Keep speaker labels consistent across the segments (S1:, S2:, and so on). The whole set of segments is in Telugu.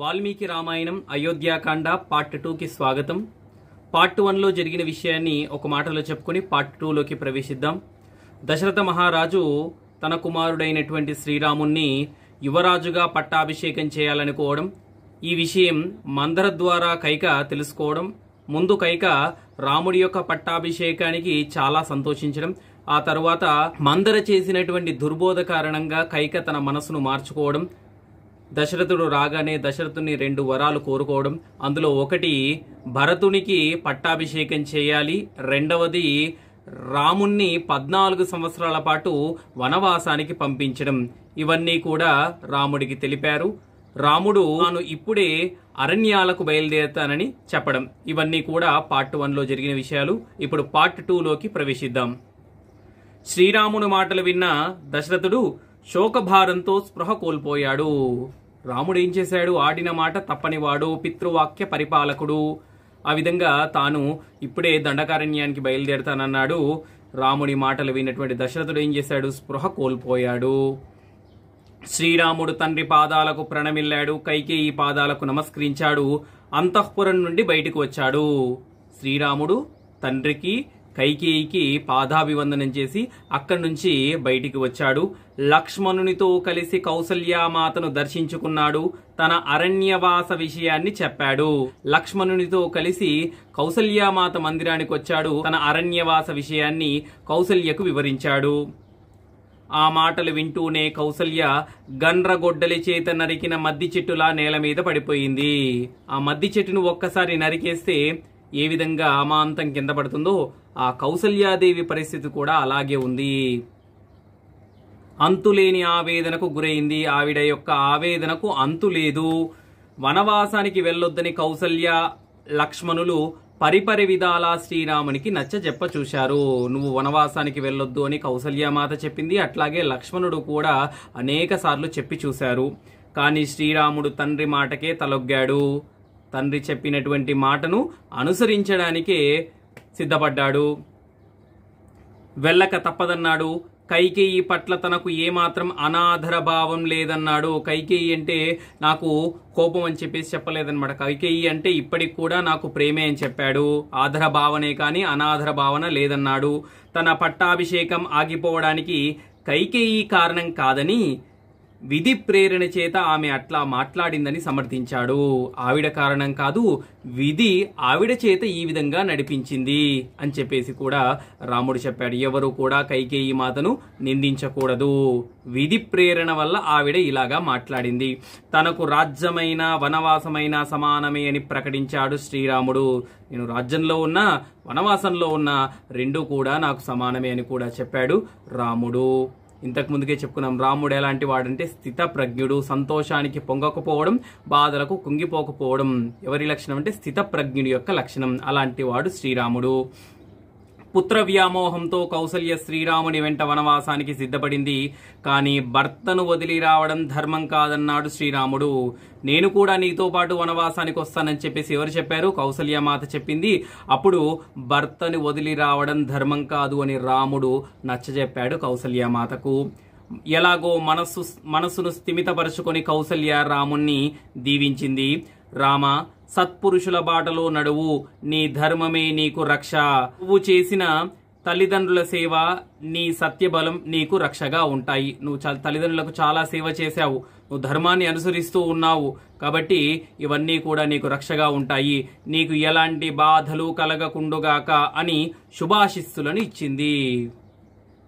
S1: వాల్మీకి రామాయణం అయోధ్యాకాండ పార్ట్ టూకి స్వాగతం పార్ట్ వన్లో జరిగిన విషయాన్ని ఒక మాటలో చెప్పుకుని పార్ట్ టూలోకి ప్రవేశిద్దాం దశరథ మహారాజు తన కుమారుడైనటువంటి శ్రీరాముణ్ణి యువరాజుగా పట్టాభిషేకం చేయాలనుకోవడం ఈ విషయం మందర ద్వారా కైక తెలుసుకోవడం ముందు కైక రాముడి యొక్క పట్టాభిషేకానికి చాలా సంతోషించడం ఆ తర్వాత మందర చేసినటువంటి దుర్బోధ కారణంగా కైక తన మనసును మార్చుకోవడం దశరథుడు రాగానే దశరథుని రెండు వరాలు కోరుకోవడం అందులో ఒకటి భరతునికి పట్టాభిషేకం చేయాలి రెండవది రాముణ్ణి పద్నాలుగు సంవత్సరాల పాటు వనవాసానికి పంపించడం ఇవన్నీ కూడా రాముడికి తెలిపారు రాముడు తాను ఇప్పుడే అరణ్యాలకు బయలుదేరతానని చెప్పడం ఇవన్నీ కూడా పార్ట్ వన్లో జరిగిన విషయాలు ఇప్పుడు పార్ట్ టూలోకి ప్రవేశిద్దాం శ్రీరాముని మాటలు విన్న దశరథుడు శోకభారంతో స్పృహ కోల్పోయాడు రాముడు ఏం చేశాడు ఆడిన మాట తప్పనివాడు పితృవాక్య పరిపాలకుడు ఆ విధంగా తాను ఇప్పుడే దండకారణ్యానికి బయలుదేరుతానన్నాడు రాముడి మాటలు విన్నటువంటి దశరథుడు ఏం చేశాడు స్పృహ కోల్పోయాడు శ్రీరాముడు తండ్రి పాదాలకు ప్రణమిల్లాడు ఈ పాదాలకు నమస్కరించాడు అంతఃపురం నుండి బయటకు వచ్చాడు శ్రీరాముడు తండ్రికి కైకేయికి పాదాభివందనం చేసి అక్కడి నుంచి బయటికి వచ్చాడు లక్ష్మణునితో కలిసి కౌసల్యామాతను దర్శించుకున్నాడు తన అరణ్యవాస విషయాన్ని చెప్పాడు లక్ష్మణునితో కలిసి కౌసల్యామాత మందిరానికి వచ్చాడు తన అరణ్యవాస విషయాన్ని కౌసల్యకు వివరించాడు ఆ మాటలు వింటూనే కౌసల్య గండ్రగొడ్డలి చేత నరికిన మద్ది చెట్టులా నేల మీద పడిపోయింది ఆ మద్ది చెట్టును ఒక్కసారి నరికేస్తే ఏ విధంగా అమాంతం కింద పడుతుందో ఆ కౌసల్యాదేవి పరిస్థితి కూడా అలాగే ఉంది అంతులేని ఆవేదనకు గురైంది ఆవిడ యొక్క ఆవేదనకు అంతు లేదు వనవాసానికి వెళ్ళొద్దని కౌసల్య లక్ష్మణులు పరిపరి విధాలా శ్రీరామునికి నచ్చ చెప్ప చూశారు నువ్వు వనవాసానికి వెళ్ళొద్దు అని కౌసల్యమాత చెప్పింది అట్లాగే లక్ష్మణుడు కూడా అనేక సార్లు చెప్పి చూశారు కానీ శ్రీరాముడు తండ్రి మాటకే తలొగ్గాడు తండ్రి చెప్పినటువంటి మాటను అనుసరించడానికే సిద్ధపడ్డాడు వెళ్ళక తప్పదన్నాడు కైకేయి పట్ల తనకు ఏమాత్రం అనాధర భావం లేదన్నాడు కైకేయి అంటే నాకు కోపం అని చెప్పేసి చెప్పలేదన్నమాట కైకేయి అంటే ఇప్పటికి కూడా నాకు ప్రేమే అని చెప్పాడు ఆధర భావనే కానీ అనాధర భావన లేదన్నాడు తన పట్టాభిషేకం ఆగిపోవడానికి కైకేయి కారణం కాదని విధి ప్రేరణ చేత ఆమె అట్లా మాట్లాడిందని సమర్థించాడు ఆవిడ కారణం కాదు విధి ఆవిడ చేత ఈ విధంగా నడిపించింది అని చెప్పేసి కూడా రాముడు చెప్పాడు ఎవరు కూడా కైకేయి మాతను నిందించకూడదు విధి ప్రేరణ వల్ల ఆవిడ ఇలాగా మాట్లాడింది తనకు రాజ్యమైన వనవాసమైన సమానమే అని ప్రకటించాడు శ్రీరాముడు నేను రాజ్యంలో ఉన్న వనవాసంలో ఉన్న రెండు కూడా నాకు సమానమే అని కూడా చెప్పాడు రాముడు ఇంతకు ముందుకే చెప్పుకున్నాం రాముడు ఎలాంటి వాడంటే స్థిత ప్రజ్ఞుడు సంతోషానికి పొంగకపోవడం బాధలకు కుంగిపోకపోవడం ఎవరి లక్షణం అంటే స్థితప్రజ్ఞుడి యొక్క లక్షణం అలాంటి వాడు శ్రీరాముడు పుత్ర వ్యామోహంతో కౌసల్య శ్రీరాముని వెంట వనవాసానికి సిద్ధపడింది కానీ భర్తను వదిలి రావడం ధర్మం కాదన్నాడు శ్రీరాముడు నేను కూడా నీతో పాటు వనవాసానికి వస్తానని చెప్పేసి ఎవరు చెప్పారు కౌసల్యమాత చెప్పింది అప్పుడు భర్తను వదిలి రావడం ధర్మం కాదు అని రాముడు నచ్చజెప్పాడు మాతకు ఎలాగో మనస్సు మనస్సును స్థిమితపరుచుకొని కౌసల్య రాముణ్ణి దీవించింది రామ సత్పురుషుల బాటలో నడువు నీ ధర్మమే నీకు రక్ష నువ్వు చేసిన తల్లిదండ్రుల సేవ నీ సత్యబలం నీకు రక్షగా ఉంటాయి నువ్వు తల్లిదండ్రులకు చాలా సేవ చేశావు నువ్వు ధర్మాన్ని అనుసరిస్తూ ఉన్నావు కాబట్టి ఇవన్నీ కూడా నీకు రక్షగా ఉంటాయి నీకు ఎలాంటి బాధలు కలగకుండుగాక అని శుభాశిస్సులను ఇచ్చింది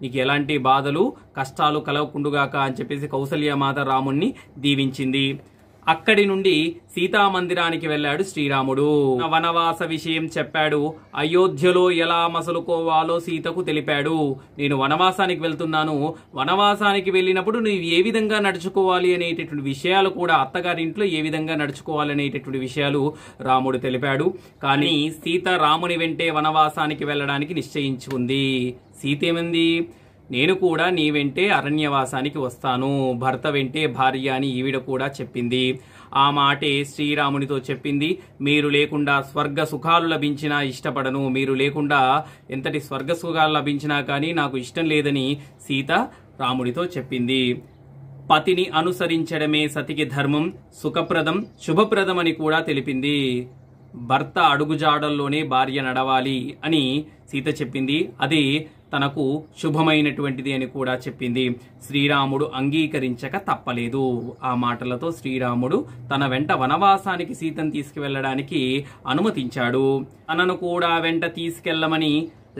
S1: నీకు ఎలాంటి బాధలు కష్టాలు కలగకుండుగాక అని చెప్పేసి కౌసల్యమాత రాముణ్ణి దీవించింది అక్కడి నుండి సీతామందిరానికి వెళ్ళాడు శ్రీరాముడు వనవాస విషయం చెప్పాడు అయోధ్యలో ఎలా మసలుకోవాలో సీతకు తెలిపాడు నేను వనవాసానికి వెళ్తున్నాను వనవాసానికి వెళ్ళినప్పుడు నువ్వు ఏ విధంగా నడుచుకోవాలి అనేటటువంటి విషయాలు కూడా అత్తగారింట్లో ఏ విధంగా నడుచుకోవాలి అనేటటువంటి విషయాలు రాముడు తెలిపాడు కానీ సీత రాముని వెంటే వనవాసానికి వెళ్ళడానికి నిశ్చయించుకుంది సీత ఏమంది నేను కూడా నీ వెంటే అరణ్యవాసానికి వస్తాను భర్త వెంటే భార్య అని ఈవిడ కూడా చెప్పింది ఆ మాటే శ్రీరామునితో చెప్పింది మీరు లేకుండా స్వర్గ సుఖాలు లభించినా ఇష్టపడను మీరు లేకుండా ఎంతటి స్వర్గ సుఖాలు లభించినా కానీ నాకు ఇష్టం లేదని సీత రాముడితో చెప్పింది పతిని అనుసరించడమే సతికి ధర్మం సుఖప్రదం శుభప్రదం అని కూడా తెలిపింది భర్త అడుగుజాడల్లోనే భార్య నడవాలి అని సీత చెప్పింది అది తనకు శుభమైనటువంటిది అని కూడా చెప్పింది శ్రీరాముడు అంగీకరించక తప్పలేదు ఆ మాటలతో శ్రీరాముడు తన వెంట వనవాసానికి సీతను తీసుకువెళ్ళడానికి అనుమతించాడు తనను కూడా వెంట తీసుకెళ్లమని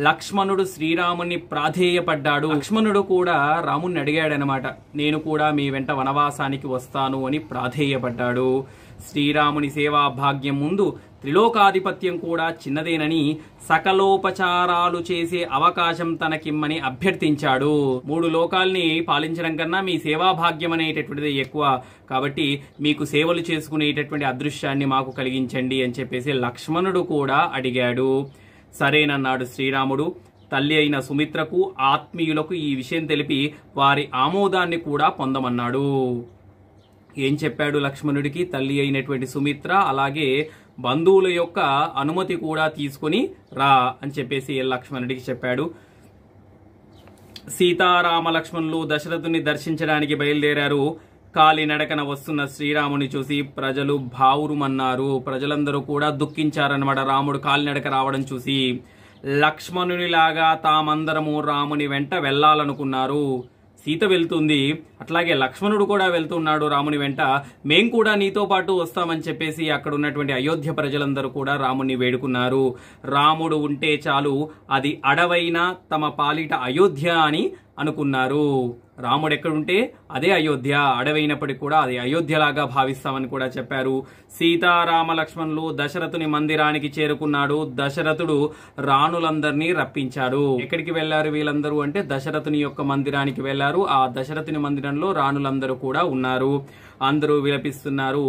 S1: లక్ష్మణుడు శ్రీరాముణ్ణి ప్రాధేయపడ్డాడు లక్ష్మణుడు కూడా రాముణ్ణి అడిగాడనమాట నేను కూడా మీ వెంట వనవాసానికి వస్తాను అని ప్రాధేయపడ్డాడు శ్రీరాముని సేవా భాగ్యం ముందు త్రిలోకాధిపత్యం కూడా చిన్నదేనని సకలోపచారాలు చేసే అవకాశం తనకిమ్మని అభ్యర్థించాడు మూడు లోకాల్ని పాలించడం కన్నా మీ సేవా భాగ్యం అనేటటువంటిది ఎక్కువ కాబట్టి మీకు సేవలు చేసుకునేటటువంటి అదృశ్యాన్ని మాకు కలిగించండి అని చెప్పేసి లక్ష్మణుడు కూడా అడిగాడు సరేనన్నాడు శ్రీరాముడు తల్లి అయిన సుమిత్రకు ఆత్మీయులకు ఈ విషయం తెలిపి వారి ఆమోదాన్ని కూడా పొందమన్నాడు ఏం చెప్పాడు లక్ష్మణుడికి తల్లి అయినటువంటి సుమిత్ర అలాగే బంధువుల యొక్క అనుమతి కూడా తీసుకుని రా అని చెప్పేసి లక్ష్మణుడికి చెప్పాడు సీతారామ లక్ష్మణులు దశరథుని దర్శించడానికి బయలుదేరారు కాలినడకన వస్తున్న శ్రీరాముని చూసి ప్రజలు భావురుమన్నారు ప్రజలందరూ కూడా దుఃఖించారనమాట రాముడు కాలినడక రావడం చూసి లక్ష్మణునిలాగా తామందరము రాముని వెంట వెళ్లాలనుకున్నారు సీత వెళ్తుంది అట్లాగే లక్ష్మణుడు కూడా వెళ్తున్నాడు రాముని వెంట మేం కూడా నీతో పాటు వస్తామని చెప్పేసి అక్కడ ఉన్నటువంటి అయోధ్య ప్రజలందరూ కూడా రాముణ్ణి వేడుకున్నారు రాముడు ఉంటే చాలు అది అడవైనా తమ పాలిట అయోధ్య అని అనుకున్నారు రాముడు ఎక్కడుంటే అదే అయోధ్య అడవైనప్పటికీ కూడా అది అయోధ్యలాగా భావిస్తామని కూడా చెప్పారు సీతారామ లక్ష్మణులు దశరథుని మందిరానికి చేరుకున్నాడు దశరథుడు రాణులందరినీ రప్పించాడు ఎక్కడికి వెళ్లారు వీళ్ళందరూ అంటే దశరథుని యొక్క మందిరానికి వెళ్లారు ఆ దశరథుని మందిరంలో రాణులందరూ కూడా ఉన్నారు అందరూ విలపిస్తున్నారు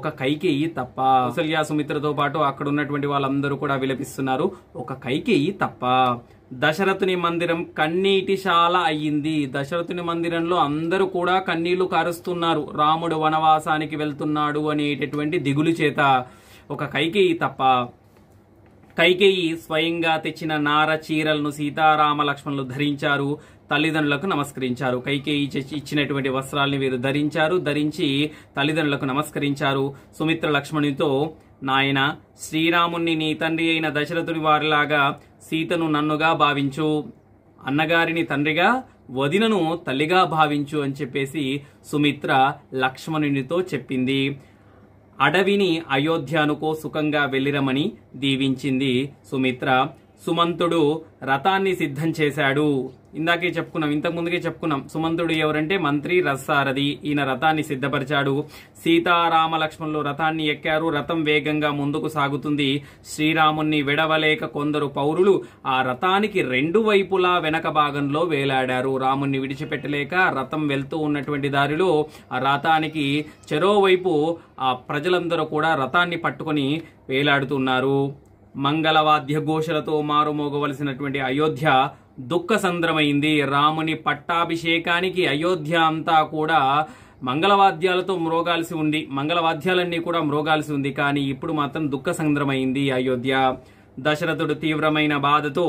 S1: ఒక కైకేయి తప్ప కౌసల్యా సుమిత్రతో పాటు అక్కడ ఉన్నటువంటి వాళ్ళందరూ కూడా విలపిస్తున్నారు ఒక కైకేయి తప్ప దశరథుని మందిరం కన్నీటిశాల అయ్యింది దశరథుని మందిరంలో అందరూ కూడా కన్నీళ్లు కారుస్తున్నారు రాముడు వనవాసానికి వెళ్తున్నాడు అనేటటువంటి దిగులు చేత ఒక కైకేయి తప్ప కైకేయి స్వయంగా తెచ్చిన నార చీరలను సీతారామ లక్ష్మణులు ధరించారు తల్లిదండ్రులకు నమస్కరించారు కైకేయి ఇచ్చినటువంటి వస్త్రాలని వీరు ధరించారు ధరించి తల్లిదండ్రులకు నమస్కరించారు సుమిత్ర లక్ష్మణునితో నాయన శ్రీరాముణ్ణి నీ తండ్రి అయిన దశరథుడి వారిలాగా సీతను నన్నుగా భావించు అన్నగారిని తండ్రిగా వదినను తల్లిగా భావించు అని చెప్పేసి సుమిత్ర లక్ష్మణునితో చెప్పింది అడవిని అయోధ్యానుకో సుఖంగా వెళ్ళిరమని దీవించింది సుమిత్ర సుమంతుడు రథాన్ని సిద్ధం చేశాడు ఇందాకే చెప్పుకున్నాం ఇంతకు ముందుకే చెప్పుకున్నాం సుమంతుడు ఎవరంటే మంత్రి రసారథి ఈయన రథాన్ని సిద్ధపరిచాడు సీతారామ లక్ష్మణులు రథాన్ని ఎక్కారు రథం వేగంగా ముందుకు సాగుతుంది శ్రీరాముణ్ణి విడవలేక కొందరు పౌరులు ఆ రథానికి రెండు వైపులా వెనక భాగంలో వేలాడారు రాముణ్ణి విడిచిపెట్టలేక రథం వెళ్తూ ఉన్నటువంటి దారిలో ఆ రథానికి చెరోవైపు ఆ ప్రజలందరూ కూడా రథాన్ని పట్టుకొని వేలాడుతున్నారు మంగళవాద్య ఘోషలతో మారుమోగవలసినటువంటి అయోధ్య దుఃఖ సంద్రమైంది రాముని పట్టాభిషేకానికి అయోధ్య అంతా కూడా మంగళవాద్యాలతో మ్రోగాల్సి ఉంది మంగళవాద్యాలన్నీ కూడా మ్రోగాల్సి ఉంది కానీ ఇప్పుడు మాత్రం దుఃఖ సంద్రమైంది అయోధ్య దశరథుడు తీవ్రమైన బాధతో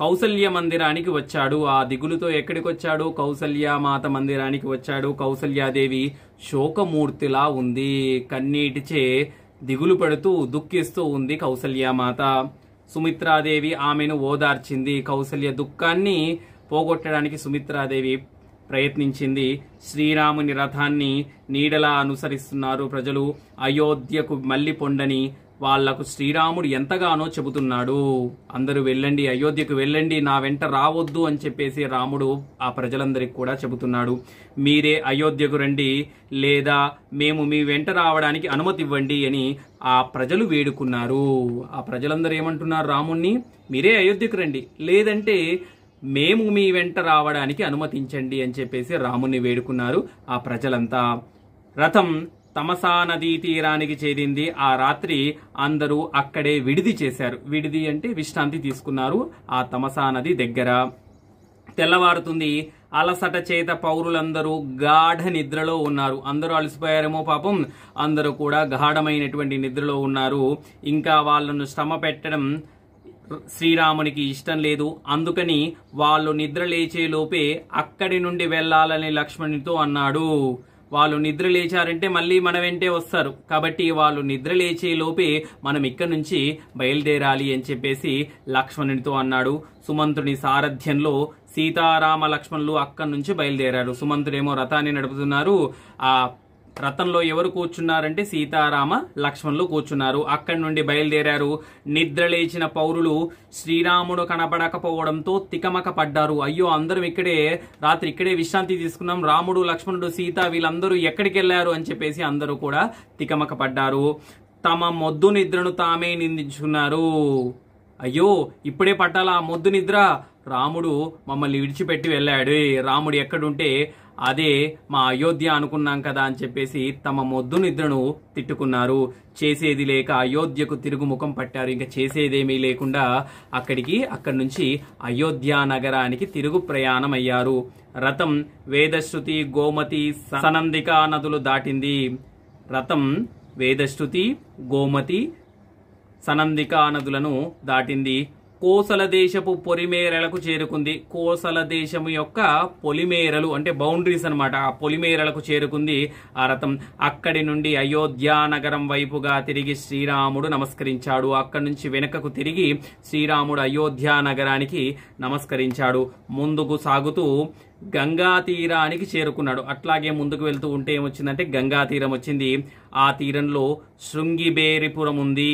S1: కౌసల్య మందిరానికి వచ్చాడు ఆ దిగులుతో ఎక్కడికి వచ్చాడు కౌసల్యామాత మందిరానికి వచ్చాడు కౌసల్యాదేవి శోకమూర్తిలా ఉంది కన్నీటిచే దిగులు పెడుతూ దుఃఖిస్తూ ఉంది మాత సుమిత్రాదేవి ఆమెను ఓదార్చింది కౌసల్య దుఃఖాన్ని పోగొట్టడానికి సుమిత్రాదేవి ప్రయత్నించింది శ్రీరాముని రథాన్ని నీడలా అనుసరిస్తున్నారు ప్రజలు అయోధ్యకు మల్లి పొండని వాళ్లకు శ్రీరాముడు ఎంతగానో చెబుతున్నాడు అందరూ వెళ్ళండి అయోధ్యకు వెళ్ళండి నా వెంట రావద్దు అని చెప్పేసి రాముడు ఆ ప్రజలందరికీ కూడా చెబుతున్నాడు మీరే అయోధ్యకు రండి లేదా మేము మీ వెంట రావడానికి అనుమతి ఇవ్వండి అని ఆ ప్రజలు వేడుకున్నారు ఆ ప్రజలందరూ ఏమంటున్నారు రాముణ్ణి మీరే అయోధ్యకు రండి లేదంటే మేము మీ వెంట రావడానికి అనుమతించండి అని చెప్పేసి రాముణ్ణి వేడుకున్నారు ఆ ప్రజలంతా రథం తమసా నదీ తీరానికి చేరింది ఆ రాత్రి అందరూ అక్కడే విడిది చేశారు విడిది అంటే విశ్రాంతి తీసుకున్నారు ఆ తమసా నది దగ్గర తెల్లవారుతుంది అలసట చేత పౌరులందరూ గాఢ నిద్రలో ఉన్నారు అందరూ అలసిపోయారేమో పాపం అందరూ కూడా గాఢమైనటువంటి నిద్రలో ఉన్నారు ఇంకా వాళ్ళను శ్రమ పెట్టడం శ్రీరామునికి ఇష్టం లేదు అందుకని వాళ్ళు నిద్ర లేచే లోపే అక్కడి నుండి వెళ్లాలని లక్ష్మణితో అన్నాడు వాళ్ళు నిద్ర లేచారంటే మళ్ళీ మన వెంటే వస్తారు కాబట్టి వాళ్ళు నిద్ర లేచే లోపే మనం ఇక్కడి నుంచి బయలుదేరాలి అని చెప్పేసి లక్ష్మణునితో అన్నాడు సుమంతుని సారథ్యంలో సీతారామ లక్ష్మణులు అక్కడి నుంచి బయలుదేరారు సుమంతుడేమో రథాన్ని నడుపుతున్నారు ఆ రథంలో ఎవరు కూర్చున్నారంటే సీతారామ లక్ష్మణులు కూర్చున్నారు అక్కడి నుండి బయలుదేరారు నిద్ర లేచిన పౌరులు శ్రీరాముడు కనపడకపోవడంతో తికమక పడ్డారు అయ్యో అందరం ఇక్కడే రాత్రి ఇక్కడే విశ్రాంతి తీసుకున్నాం రాముడు లక్ష్మణుడు సీత వీళ్ళందరూ ఎక్కడికి వెళ్లారు అని చెప్పేసి అందరూ కూడా తికమక పడ్డారు తమ మొద్దు నిద్రను తామే నిందించుకున్నారు అయ్యో ఇప్పుడే పట్టాల మొద్దు నిద్ర రాముడు మమ్మల్ని విడిచిపెట్టి వెళ్ళాడు రాముడు ఎక్కడుంటే అదే మా అయోధ్య అనుకున్నాం కదా అని చెప్పేసి తమ మొద్దు నిద్రను తిట్టుకున్నారు చేసేది లేక అయోధ్యకు తిరుగు ముఖం పట్టారు ఇంకా చేసేదేమీ లేకుండా అక్కడికి అక్కడి నుంచి అయోధ్య నగరానికి తిరుగు ప్రయాణం అయ్యారు రథం వేదశ్రుతి గోమతి సనందిక నదులు దాటింది రథం వేదశ్రుతి గోమతి సనందికా నదులను దాటింది కోసల దేశపు పొలిమేరలకు చేరుకుంది కోసల దేశం యొక్క పొలిమేరలు అంటే బౌండరీస్ అనమాట ఆ పొలిమేరలకు చేరుకుంది ఆ రథం అక్కడి నుండి అయోధ్య నగరం వైపుగా తిరిగి శ్రీరాముడు నమస్కరించాడు అక్కడి నుంచి వెనుకకు తిరిగి శ్రీరాముడు అయోధ్య నగరానికి నమస్కరించాడు ముందుకు సాగుతూ గంగా తీరానికి చేరుకున్నాడు అట్లాగే ముందుకు వెళ్తూ ఉంటే ఏమొచ్చిందంటే గంగా తీరం వచ్చింది ఆ తీరంలో శృంగిబేరిపురం ఉంది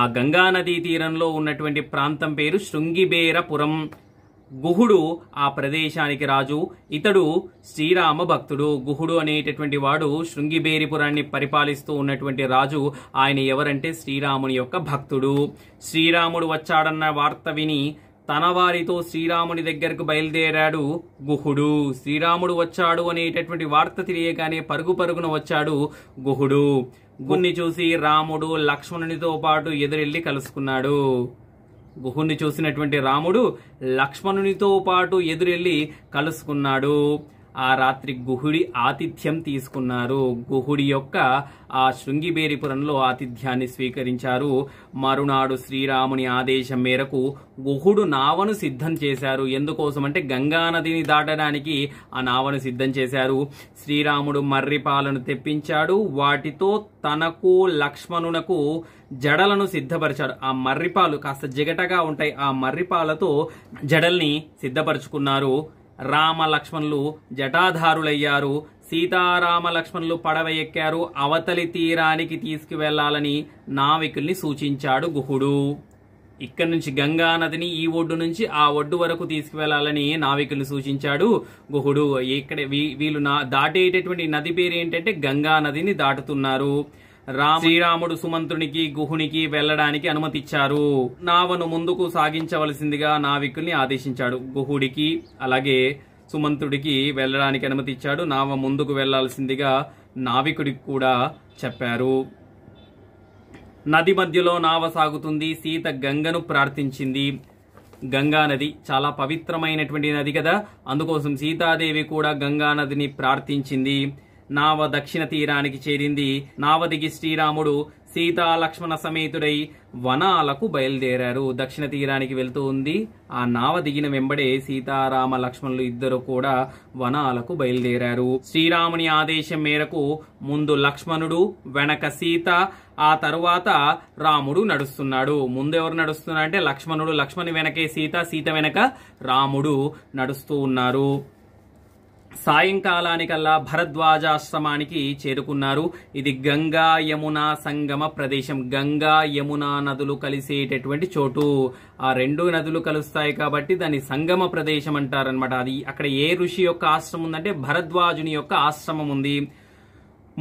S1: ఆ గంగానదీ తీరంలో ఉన్నటువంటి ప్రాంతం పేరు శృంగిబేరపురం గుహుడు ఆ ప్రదేశానికి రాజు ఇతడు శ్రీరామ భక్తుడు గుహుడు అనేటటువంటి వాడు శృంగిబేరిపురాన్ని పరిపాలిస్తూ ఉన్నటువంటి రాజు ఆయన ఎవరంటే శ్రీరాముని యొక్క భక్తుడు శ్రీరాముడు వచ్చాడన్న వార్త విని తన వారితో శ్రీరాముని దగ్గరకు బయలుదేరాడు గుహుడు శ్రీరాముడు వచ్చాడు అనేటటువంటి వార్త తెలియగానే పరుగు పరుగున వచ్చాడు గుహుడు గుహుణ్ణి చూసి రాముడు లక్ష్మణునితో పాటు ఎదురెళ్లి కలుసుకున్నాడు గుహుణ్ణి చూసినటువంటి రాముడు లక్ష్మణునితో పాటు ఎదురెళ్లి కలుసుకున్నాడు ఆ రాత్రి గుహుడి ఆతిథ్యం తీసుకున్నారు గుహుడి యొక్క ఆ శృంగిబేరిపురంలో ఆతిథ్యాన్ని స్వీకరించారు మరునాడు శ్రీరాముని ఆదేశం మేరకు గుహుడు నావను సిద్ధం చేశారు ఎందుకోసం అంటే గంగానదిని దాటడానికి ఆ నావను సిద్ధం చేశారు శ్రీరాముడు మర్రిపాలను తెప్పించాడు వాటితో తనకు లక్ష్మణునకు జడలను సిద్ధపరిచాడు ఆ మర్రిపాలు కాస్త జిగటగా ఉంటాయి ఆ మర్రిపాలతో జడల్ని సిద్ధపరుచుకున్నారు రామ లక్ష్మణులు జటాధారులయ్యారు సీతారామ లక్ష్మణులు పడవ ఎక్కారు అవతలి తీరానికి తీసుకువెళ్లాలని నావికుల్ని సూచించాడు గుహుడు ఇక్కడి నుంచి గంగా నదిని ఈ ఒడ్డు నుంచి ఆ ఒడ్డు వరకు తీసుకువెళ్లాలని నావికులు సూచించాడు గుహుడు ఇక్కడ వీళ్ళు నా దాటేటటువంటి నది పేరు ఏంటంటే గంగా నదిని దాటుతున్నారు శ్రీరాముడు సుమంత్రునికి గుహునికి వెళ్లడానికి అనుమతిచ్చారు నావను ముందుకు సాగించవలసిందిగా నావికుల్ని ఆదేశించాడు గుహుడికి అలాగే సుమంత్రుడికి వెళ్ళడానికి అనుమతిచ్చాడు నావ ముందుకు వెళ్లాల్సిందిగా నావికుడికి కూడా చెప్పారు నది మధ్యలో నావ సాగుతుంది సీత గంగను ప్రార్థించింది గంగా నది చాలా పవిత్రమైనటువంటి నది కదా అందుకోసం సీతాదేవి కూడా గంగా నదిని ప్రార్థించింది నావ దక్షిణ తీరానికి చేరింది నావ దిగి శ్రీరాముడు సీతా లక్ష్మణ సమేతుడై వనాలకు బయలుదేరారు దక్షిణ తీరానికి వెళ్తూ ఉంది ఆ నావ దిగిన వెంబడే సీతారామ లక్ష్మణులు ఇద్దరు కూడా వనాలకు బయలుదేరారు శ్రీరాముని ఆదేశం మేరకు ముందు లక్ష్మణుడు వెనక సీత ఆ తరువాత రాముడు నడుస్తున్నాడు ముందు ఎవరు అంటే లక్ష్మణుడు లక్ష్మణుని వెనకే సీత సీత వెనక రాముడు నడుస్తూ ఉన్నారు సాయంకాలానికల్లా భరద్వాజాశ్రమానికి చేరుకున్నారు ఇది గంగా యమున సంగమ ప్రదేశం గంగా యమున నదులు కలిసేటటువంటి చోటు ఆ రెండు నదులు కలుస్తాయి కాబట్టి దాన్ని సంగమ ప్రదేశం అంటారనమాట అది అక్కడ ఏ ఋషి యొక్క ఆశ్రమం ఉందంటే భరద్వాజుని యొక్క ఆశ్రమం ఉంది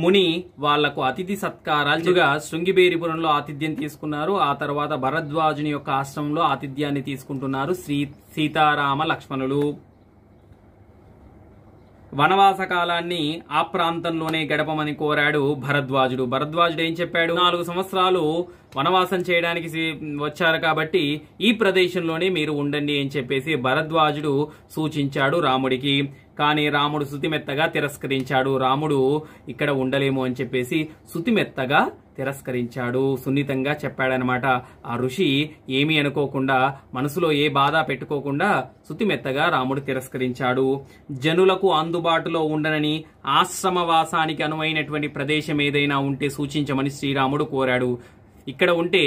S1: ముని వాళ్లకు అతిథి సత్కారాలుగా శృంగిబేరిపురంలో ఆతిథ్యం తీసుకున్నారు ఆ తర్వాత భరద్వాజుని యొక్క ఆశ్రమంలో ఆతిథ్యాన్ని తీసుకుంటున్నారు శ్రీ సీతారామ లక్ష్మణులు వనవాస కాలాన్ని ఆ ప్రాంతంలోనే గడపమని కోరాడు భరద్వాజుడు భరద్వాజుడు ఏం చెప్పాడు నాలుగు సంవత్సరాలు వనవాసం చేయడానికి వచ్చారు కాబట్టి ఈ ప్రదేశంలోనే మీరు ఉండండి అని చెప్పేసి భరద్వాజుడు సూచించాడు రాముడికి కానీ రాముడు శుతిమెత్తగా తిరస్కరించాడు రాముడు ఇక్కడ ఉండలేము అని చెప్పేసి శుతిమెత్తగా తిరస్కరించాడు సున్నితంగా చెప్పాడనమాట ఆ ఋషి ఏమీ అనుకోకుండా మనసులో ఏ బాధ పెట్టుకోకుండా శుతిమెత్తగా రాముడు తిరస్కరించాడు జనులకు అందుబాటులో ఉండనని ఆశ్రమవాసానికి అనువైనటువంటి ప్రదేశం ఏదైనా ఉంటే సూచించమని శ్రీరాముడు కోరాడు ఇక్కడ ఉంటే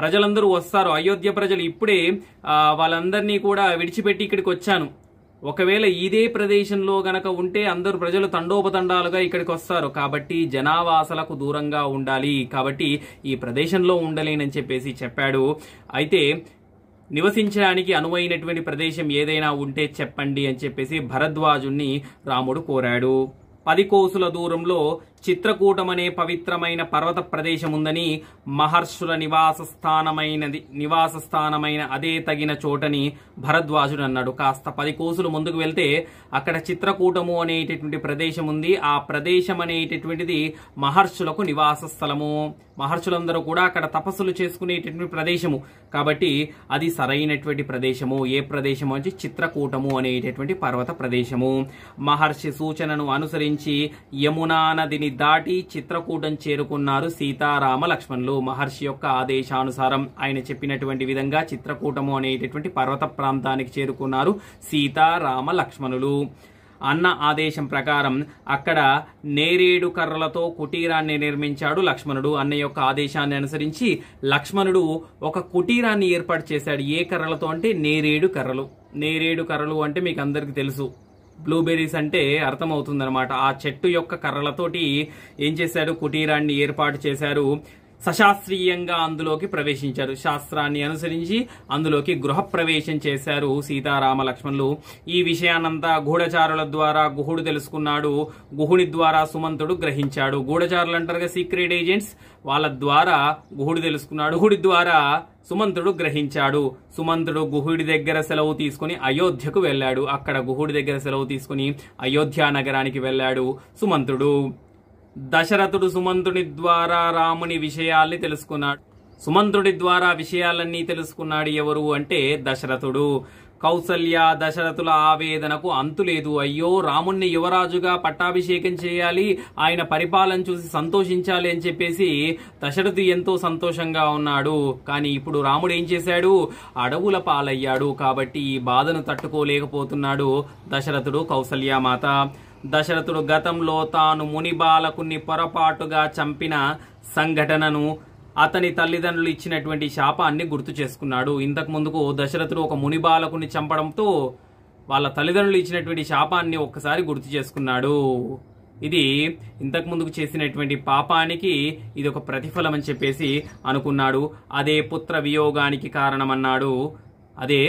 S1: ప్రజలందరూ వస్తారు అయోధ్య ప్రజలు ఇప్పుడే వాళ్ళందరినీ కూడా విడిచిపెట్టి ఇక్కడికి వచ్చాను ఒకవేళ ఇదే ప్రదేశంలో గనక ఉంటే అందరు ప్రజలు తండోపతండాలుగా ఇక్కడికి వస్తారు కాబట్టి జనావాసలకు దూరంగా ఉండాలి కాబట్టి ఈ ప్రదేశంలో ఉండలేనని చెప్పేసి చెప్పాడు అయితే నివసించడానికి అనువైనటువంటి ప్రదేశం ఏదైనా ఉంటే చెప్పండి అని చెప్పేసి భరద్వాజుణ్ణి రాముడు కోరాడు పది కోసుల దూరంలో చిత్రకూటమనే పవిత్రమైన పర్వత ప్రదేశముందని మహర్షుల నివాస స్థానమైనది నివాస స్థానమైన అదే తగిన చోటని భరద్వాజుడు అన్నాడు కాస్త పది కోసులు ముందుకు వెళ్తే అక్కడ చిత్రకూటము అనేటటువంటి ప్రదేశం ఉంది ఆ ప్రదేశం అనేటటువంటిది మహర్షులకు నివాస స్థలము మహర్షులందరూ కూడా అక్కడ తపస్సులు చేసుకునేటటువంటి ప్రదేశము కాబట్టి అది సరైనటువంటి ప్రదేశము ఏ ప్రదేశము అంటే చిత్రకూటము అనేటటువంటి పర్వత ప్రదేశము మహర్షి సూచనను అనుసరించి యమునా నదిని దాటి చిత్రకూటం చేరుకున్నారు సీతారామ లక్ష్మణులు మహర్షి యొక్క ఆదేశానుసారం ఆయన చెప్పినటువంటి విధంగా చిత్రకూటము అనేటటువంటి పర్వత ప్రాంతానికి చేరుకున్నారు సీతారామ లక్ష్మణులు అన్న ఆదేశం ప్రకారం అక్కడ నేరేడు కర్రలతో కుటీరాన్ని నిర్మించాడు లక్ష్మణుడు అన్న యొక్క ఆదేశాన్ని అనుసరించి లక్ష్మణుడు ఒక కుటీరాన్ని ఏర్పాటు చేశాడు ఏ కర్రలతో అంటే నేరేడు కర్రలు నేరేడు కర్రలు అంటే మీకు అందరికీ తెలుసు బ్లూబెర్రీస్ అంటే అర్థమవుతుందనమాట ఆ చెట్టు యొక్క కర్రలతోటి ఏం చేశాడు కుటీరాన్ని ఏర్పాటు చేశారు సశాస్త్రీయంగా అందులోకి ప్రవేశించారు శాస్త్రాన్ని అనుసరించి అందులోకి గృహప్రవేశం చేశారు సీతారామ లక్ష్మణులు ఈ విషయాన్నంతా గూఢచారుల ద్వారా గుహుడు తెలుసుకున్నాడు గుహుడి ద్వారా సుమంతుడు గ్రహించాడు గూఢచారులు అంటారుగా సీక్రెట్ ఏజెంట్స్ వాళ్ళ ద్వారా గుహుడు తెలుసుకున్నాడు గుహుడి ద్వారా సుమంతుడు గ్రహించాడు సుమంతుడు గుహుడి దగ్గర సెలవు తీసుకుని అయోధ్యకు వెళ్ళాడు అక్కడ గుహుడి దగ్గర సెలవు తీసుకుని అయోధ్య నగరానికి వెళ్ళాడు సుమంతుడు దశరథుడు సుమంతుడి ద్వారా రాముని విషయాల్ని తెలుసుకున్నాడు సుమంతుడి ద్వారా విషయాలన్నీ తెలుసుకున్నాడు ఎవరు అంటే దశరథుడు కౌసల్య దశరథుల ఆవేదనకు అంతులేదు అయ్యో రాముణ్ణి యువరాజుగా పట్టాభిషేకం చేయాలి ఆయన పరిపాలన చూసి సంతోషించాలి అని చెప్పేసి దశరథు ఎంతో సంతోషంగా ఉన్నాడు కానీ ఇప్పుడు రాముడు ఏం చేశాడు అడవుల పాలయ్యాడు కాబట్టి ఈ బాధను తట్టుకోలేకపోతున్నాడు దశరథుడు కౌసల్య మాత దశరథుడు గతంలో తాను ముని బాలకుని పొరపాటుగా చంపిన సంఘటనను అతని తల్లిదండ్రులు ఇచ్చినటువంటి శాపాన్ని గుర్తు చేసుకున్నాడు ఇంతకు ముందుకు దశరథుడు ఒక ముని బాలకుని చంపడంతో వాళ్ళ తల్లిదండ్రులు ఇచ్చినటువంటి శాపాన్ని ఒక్కసారి గుర్తు చేసుకున్నాడు ఇది ఇంతకు ముందుకు చేసినటువంటి పాపానికి ఇది ఒక ప్రతిఫలం అని చెప్పేసి అనుకున్నాడు అదే పుత్ర వియోగానికి కారణమన్నాడు అదే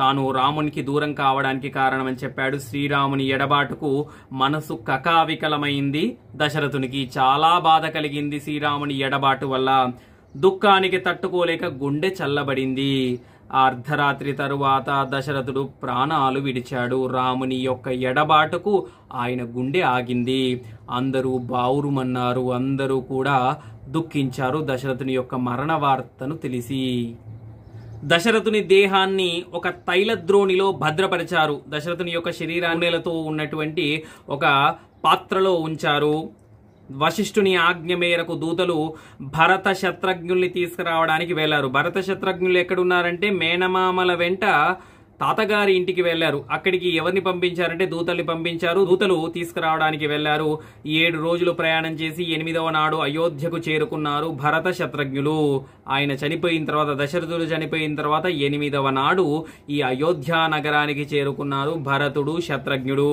S1: తాను రామునికి దూరం కావడానికి కారణమని చెప్పాడు శ్రీరాముని ఎడబాటుకు మనసు కకావికలమైంది దశరథునికి చాలా బాధ కలిగింది శ్రీరాముని ఎడబాటు వల్ల దుఃఖానికి తట్టుకోలేక గుండె చల్లబడింది అర్ధరాత్రి తరువాత దశరథుడు ప్రాణాలు విడిచాడు రాముని యొక్క ఎడబాటుకు ఆయన గుండె ఆగింది అందరూ బావురుమన్నారు అందరూ కూడా దుఃఖించారు దశరథుని యొక్క మరణ వార్తను తెలిసి దశరథుని దేహాన్ని ఒక తైలద్రోణిలో భద్రపరిచారు దశరథుని యొక్క శరీరాన్నిలతో ఉన్నటువంటి ఒక పాత్రలో ఉంచారు వశిష్ఠుని ఆజ్ఞ మేరకు దూతలు భరత శత్రుఘ్నుల్ని తీసుకురావడానికి వెళ్లారు భరత శత్రుఘ్నులు ఎక్కడున్నారంటే మేనమామల వెంట తాతగారి ఇంటికి వెళ్లారు అక్కడికి ఎవరిని పంపించారంటే దూతల్ని పంపించారు దూతలు తీసుకురావడానికి వెళ్లారు ఏడు రోజులు ప్రయాణం చేసి ఎనిమిదవ నాడు అయోధ్యకు చేరుకున్నారు భరత శత్రజ్ఞులు ఆయన చనిపోయిన తర్వాత దశరథుడు చనిపోయిన తర్వాత ఎనిమిదవ నాడు ఈ అయోధ్య నగరానికి చేరుకున్నారు భరతుడు శత్రజ్ఞుడు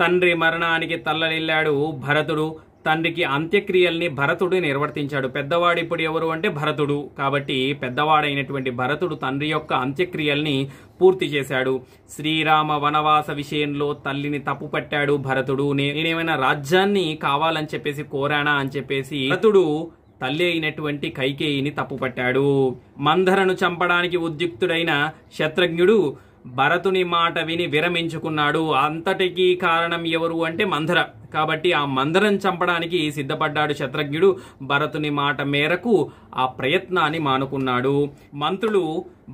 S1: తండ్రి మరణానికి తల్లలిల్లాడు భరతుడు తండ్రికి అంత్యక్రియల్ని భరతుడు నిర్వర్తించాడు పెద్దవాడు ఇప్పుడు ఎవరు అంటే భరతుడు కాబట్టి పెద్దవాడైనటువంటి భరతుడు తండ్రి యొక్క అంత్యక్రియల్ని పూర్తి చేశాడు శ్రీరామ వనవాస విషయంలో తల్లిని తప్పు పట్టాడు భరతుడు నేనేమైనా రాజ్యాన్ని కావాలని చెప్పేసి కోరానా అని చెప్పేసి భరతుడు తల్లి అయినటువంటి కైకేయిని తప్పుపట్టాడు మంధరను చంపడానికి ఉద్యుక్తుడైన శత్రుఘ్నుడు భరతుని మాట విని విరమించుకున్నాడు అంతటికీ కారణం ఎవరు అంటే మంధర కాబట్టి ఆ మందరం చంపడానికి సిద్ధపడ్డాడు శత్రుఘ్నుడు భరతుని మాట మేరకు ఆ ప్రయత్నాన్ని మానుకున్నాడు మంత్రులు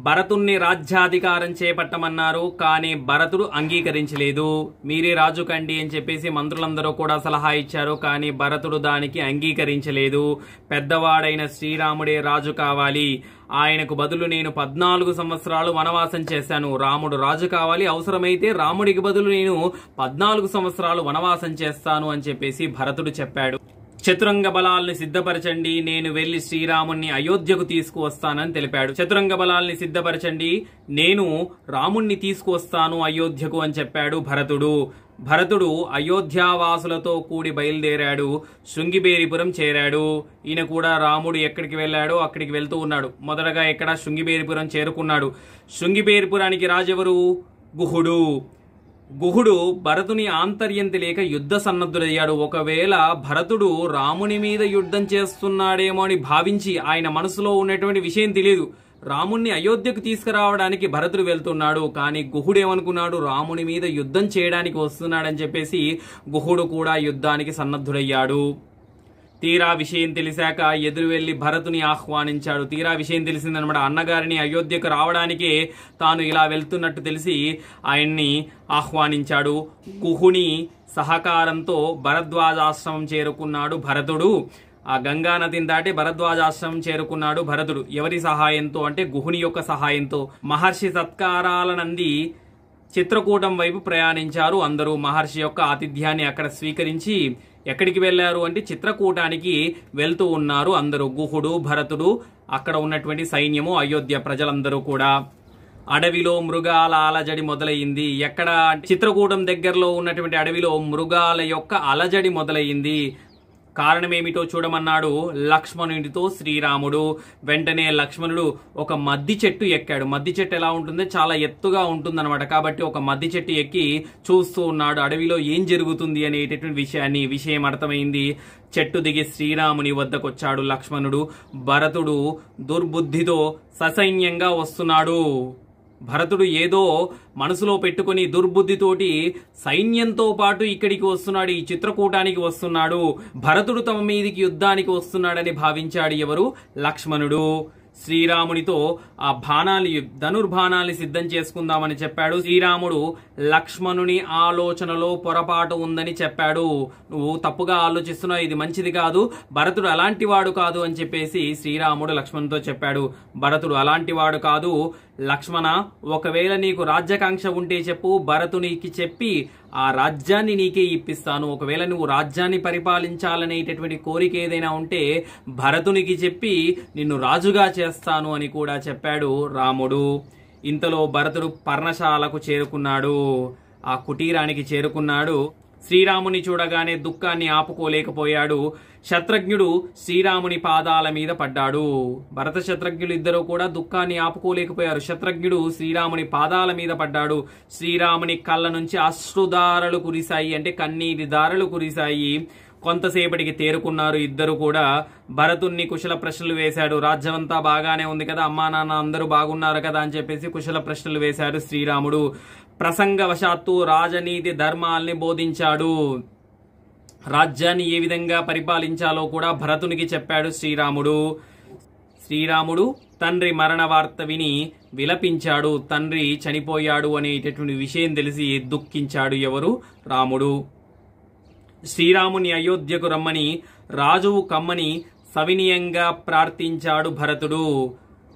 S1: భరతుణ్ణి రాజ్యాధికారం చేపట్టమన్నారు కానీ భరతుడు అంగీకరించలేదు మీరే రాజు కండి అని చెప్పేసి మంత్రులందరూ కూడా సలహా ఇచ్చారు కానీ భరతుడు దానికి అంగీకరించలేదు పెద్దవాడైన శ్రీరాముడే రాజు కావాలి ఆయనకు బదులు నేను పద్నాలుగు సంవత్సరాలు వనవాసం చేశాను రాముడు రాజు కావాలి అవసరమైతే రాముడికి బదులు నేను పద్నాలుగు సంవత్సరాలు వనవాసం చేస్తాను చేస్తాను అని చెప్పేసి భరతుడు చెప్పాడు చతురంగ బలాల్ని సిద్ధపరచండి నేను వెళ్లి శ్రీరాముణ్ణి అయోధ్యకు తీసుకువస్తానని తెలిపాడు చతురంగ బలాల్ని సిద్ధపరచండి నేను రాముణ్ణి తీసుకువస్తాను అయోధ్యకు అని చెప్పాడు భరతుడు భరతుడు అయోధ్యావాసులతో కూడి బయలుదేరాడు శృంగిబేరిపురం చేరాడు ఈయన కూడా రాముడు ఎక్కడికి వెళ్ళాడో అక్కడికి వెళ్తూ ఉన్నాడు మొదటగా ఎక్కడ శృంగిబేరిపురం చేరుకున్నాడు శృంగిబేరిపురానికి రాజెవరు గుహుడు గుహుడు భరతుని ఆంతర్యం తెలియక యుద్ధ సన్నద్ధుడయ్యాడు ఒకవేళ భరతుడు రాముని మీద యుద్ధం చేస్తున్నాడేమో అని భావించి ఆయన మనసులో ఉన్నటువంటి విషయం తెలియదు రాముణ్ణి అయోధ్యకు తీసుకురావడానికి భరతుడు వెళ్తున్నాడు కానీ గుహుడు ఏమనుకున్నాడు రాముని మీద యుద్ధం చేయడానికి వస్తున్నాడని చెప్పేసి గుహుడు కూడా యుద్ధానికి సన్నద్ధుడయ్యాడు తీరా విషయం తెలిసాక ఎదురు వెళ్లి భరతుని ఆహ్వానించాడు తీరా విషయం తెలిసిందనమాట అన్నగారిని అయోధ్యకు రావడానికి తాను ఇలా వెళ్తున్నట్టు తెలిసి ఆయన్ని ఆహ్వానించాడు కుహుని సహకారంతో భరద్వాజాశ్రమం చేరుకున్నాడు భరతుడు ఆ గంగా నదిని దాటి భరద్వాజాశ్రమం చేరుకున్నాడు భరతుడు ఎవరి సహాయంతో అంటే గుహుని యొక్క సహాయంతో మహర్షి సత్కారాలనంది చిత్రకూటం వైపు ప్రయాణించారు అందరూ మహర్షి యొక్క ఆతిథ్యాన్ని అక్కడ స్వీకరించి ఎక్కడికి వెళ్ళారు అంటే చిత్రకూటానికి వెళ్తూ ఉన్నారు అందరూ గుహుడు భరతుడు అక్కడ ఉన్నటువంటి సైన్యము అయోధ్య ప్రజలందరూ కూడా అడవిలో మృగాల అలజడి మొదలైంది ఎక్కడ చిత్రకూటం దగ్గరలో ఉన్నటువంటి అడవిలో మృగాల యొక్క అలజడి మొదలైంది కారణమేమిటో చూడమన్నాడు లక్ష్మణుడితో శ్రీరాముడు వెంటనే లక్ష్మణుడు ఒక మద్ది చెట్టు ఎక్కాడు మద్ది చెట్టు ఎలా ఉంటుందో చాలా ఎత్తుగా ఉంటుందన్నమాట కాబట్టి ఒక మద్ది చెట్టు ఎక్కి చూస్తూ ఉన్నాడు అడవిలో ఏం జరుగుతుంది అనేటటువంటి విషయాన్ని విషయం అర్థమైంది చెట్టు దిగి శ్రీరాముని వద్దకొచ్చాడు లక్ష్మణుడు భరతుడు దుర్బుద్ధితో ససైన్యంగా వస్తున్నాడు భరతుడు ఏదో మనసులో పెట్టుకుని దుర్బుద్ధితోటి సైన్యంతో పాటు ఇక్కడికి వస్తున్నాడు ఈ చిత్రకూటానికి వస్తున్నాడు భరతుడు తమ మీదికి యుద్ధానికి వస్తున్నాడని భావించాడు ఎవరు లక్ష్మణుడు శ్రీరామునితో ఆ బాణాలు ధనుర్బాణాలు సిద్ధం చేసుకుందామని చెప్పాడు శ్రీరాముడు లక్ష్మణుని ఆలోచనలో పొరపాటు ఉందని చెప్పాడు నువ్వు తప్పుగా ఆలోచిస్తున్నావు ఇది మంచిది కాదు భరతుడు అలాంటి వాడు కాదు అని చెప్పేసి శ్రీరాముడు లక్ష్మణుతో చెప్పాడు భరతుడు అలాంటి వాడు కాదు లక్ష్మణ ఒకవేళ నీకు రాజ్యాకాంక్ష ఉంటే చెప్పు భరతు నీకు చెప్పి ఆ రాజ్యాన్ని నీకే ఇప్పిస్తాను ఒకవేళ నువ్వు రాజ్యాన్ని పరిపాలించాలనేటటువంటి కోరిక ఏదైనా ఉంటే భరతునికి చెప్పి నిన్ను రాజుగా చేస్తాను అని కూడా చెప్పాడు రాముడు ఇంతలో భరతుడు పర్ణశాలకు చేరుకున్నాడు ఆ కుటీరానికి చేరుకున్నాడు శ్రీరాముని చూడగానే దుఃఖాన్ని ఆపుకోలేకపోయాడు శత్రుఘ్నుడు శ్రీరాముని పాదాల మీద పడ్డాడు భరత శత్రుఘ్నులు ఇద్దరూ కూడా దుఃఖాన్ని ఆపుకోలేకపోయారు శత్రుఘ్నుడు శ్రీరాముని పాదాల మీద పడ్డాడు శ్రీరాముని కళ్ళ నుంచి అశ్రుధారలు కురిశాయి అంటే కన్నీటి దారలు కురిశాయి కొంతసేపటికి తేరుకున్నారు ఇద్దరు కూడా భరతుణ్ణి కుశల ప్రశ్నలు వేశాడు రాజ్యమంతా బాగానే ఉంది కదా అమ్మా నాన్న అందరూ బాగున్నారు కదా అని చెప్పేసి కుశల ప్రశ్నలు వేశాడు శ్రీరాముడు ప్రసంగవశాత్తు రాజనీతి ధర్మాల్ని బోధించాడు రాజ్యాన్ని ఏ విధంగా పరిపాలించాలో కూడా భరతునికి చెప్పాడు శ్రీరాముడు శ్రీరాముడు తండ్రి మరణ వార్త విని విలపించాడు తండ్రి చనిపోయాడు అనేటటువంటి విషయం తెలిసి దుఃఖించాడు ఎవరు రాముడు శ్రీరాముని అయోధ్యకు రమ్మని రాజువు కమ్మని సవినీయంగా ప్రార్థించాడు భరతుడు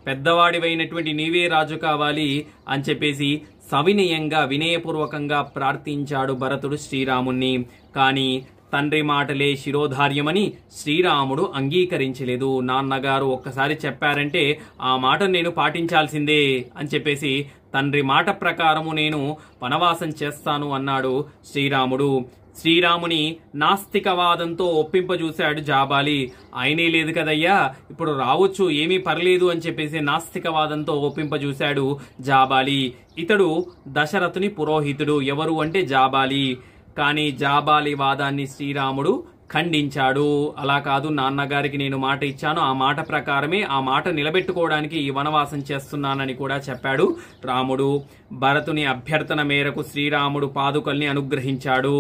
S1: పెద్దవాడివైనటువంటి నీవే రాజు కావాలి అని చెప్పేసి సవినయంగా వినయపూర్వకంగా ప్రార్థించాడు భరతుడు శ్రీరాముణ్ణి కానీ తండ్రి మాటలే శిరోధార్యమని శ్రీరాముడు అంగీకరించలేదు నాన్నగారు ఒక్కసారి చెప్పారంటే ఆ మాట నేను పాటించాల్సిందే అని చెప్పేసి తండ్రి మాట ప్రకారము నేను వనవాసం చేస్తాను అన్నాడు శ్రీరాముడు శ్రీరాముని నాస్తికవాదంతో ఒప్పింపజూశాడు జాబాలి ఆయనే లేదు కదయ్యా ఇప్పుడు రావచ్చు ఏమీ పర్లేదు అని చెప్పేసి నాస్తికవాదంతో ఒప్పింపజూశాడు జాబాలి ఇతడు దశరథుని పురోహితుడు ఎవరు అంటే జాబాలి కానీ జాబాలి వాదాన్ని శ్రీరాముడు ఖండించాడు అలా కాదు నాన్నగారికి నేను మాట ఇచ్చాను ఆ మాట ప్రకారమే ఆ మాట నిలబెట్టుకోవడానికి ఈ వనవాసం చేస్తున్నానని కూడా చెప్పాడు రాముడు భరతుని అభ్యర్థన మేరకు శ్రీరాముడు పాదుకల్ని అనుగ్రహించాడు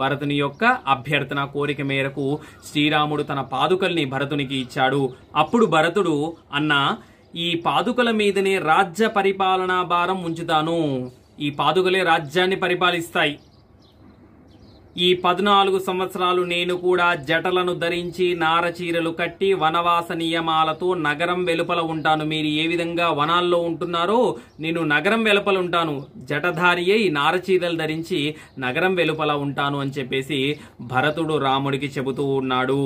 S1: భరతుని యొక్క అభ్యర్థన కోరిక మేరకు శ్రీరాముడు తన పాదుకల్ని భరతునికి ఇచ్చాడు అప్పుడు భరతుడు అన్న ఈ పాదుకల మీదనే రాజ్య పరిపాలనా భారం ఉంచుతాను ఈ పాదుకలే రాజ్యాన్ని పరిపాలిస్తాయి ఈ పద్నాలుగు సంవత్సరాలు నేను కూడా జటలను ధరించి నారచీరలు కట్టి వనవాస నియమాలతో నగరం వెలుపల ఉంటాను మీరు ఏ విధంగా వనాల్లో ఉంటున్నారో నేను నగరం వెలుపల ఉంటాను జటధారి అయి నారచీరలు ధరించి నగరం వెలుపల ఉంటాను అని చెప్పేసి భరతుడు రాముడికి చెబుతూ ఉన్నాడు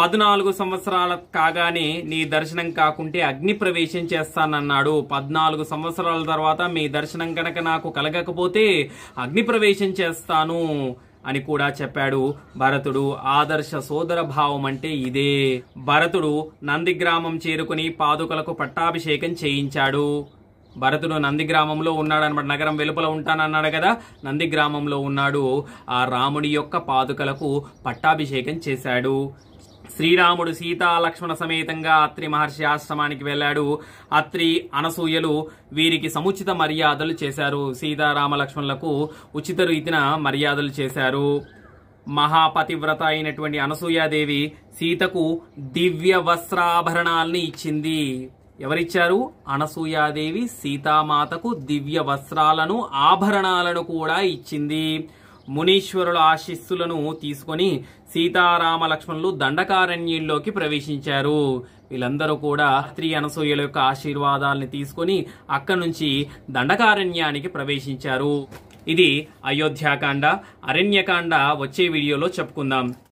S1: పద్నాలుగు సంవత్సరాల కాగానే నీ దర్శనం కాకుంటే అగ్ని ప్రవేశం చేస్తానన్నాడు పద్నాలుగు సంవత్సరాల తర్వాత మీ దర్శనం కనుక నాకు కలగకపోతే అగ్ని ప్రవేశం చేస్తాను అని కూడా చెప్పాడు భరతుడు ఆదర్శ సోదర భావం అంటే ఇదే భరతుడు నందిగ్రామం చేరుకుని పాదుకలకు పట్టాభిషేకం చేయించాడు భరతుడు నంది గ్రామంలో ఉన్నాడనమాట నగరం వెలుపల ఉంటానన్నాడు కదా నంది గ్రామంలో ఉన్నాడు ఆ రాముడి యొక్క పాదుకలకు పట్టాభిషేకం చేశాడు శ్రీరాముడు సీత లక్ష్మణ సమేతంగా అత్రి మహర్షి ఆశ్రమానికి వెళ్ళాడు అత్రి అనసూయలు వీరికి సముచిత మర్యాదలు చేశారు సీతారామ లక్ష్మణులకు ఉచిత రీతిన మర్యాదలు చేశారు మహాపతివ్రత అయినటువంటి అనసూయాదేవి సీతకు దివ్య వస్త్రాభరణాలని ఇచ్చింది ఎవరిచ్చారు అనసూయాదేవి సీతామాతకు దివ్య వస్త్రాలను ఆభరణాలను కూడా ఇచ్చింది మునీశ్వరుల ఆశిస్సులను తీసుకొని సీతారామ లక్ష్మణులు దండకారణ్యుల్లోకి ప్రవేశించారు వీళ్ళందరూ కూడా స్త్రీ అనసూయల యొక్క ఆశీర్వాదాలని తీసుకుని అక్కడి నుంచి దండకారణ్యానికి ప్రవేశించారు ఇది అయోధ్యాకాండ అరణ్యకాండ వచ్చే వీడియోలో చెప్పుకుందాం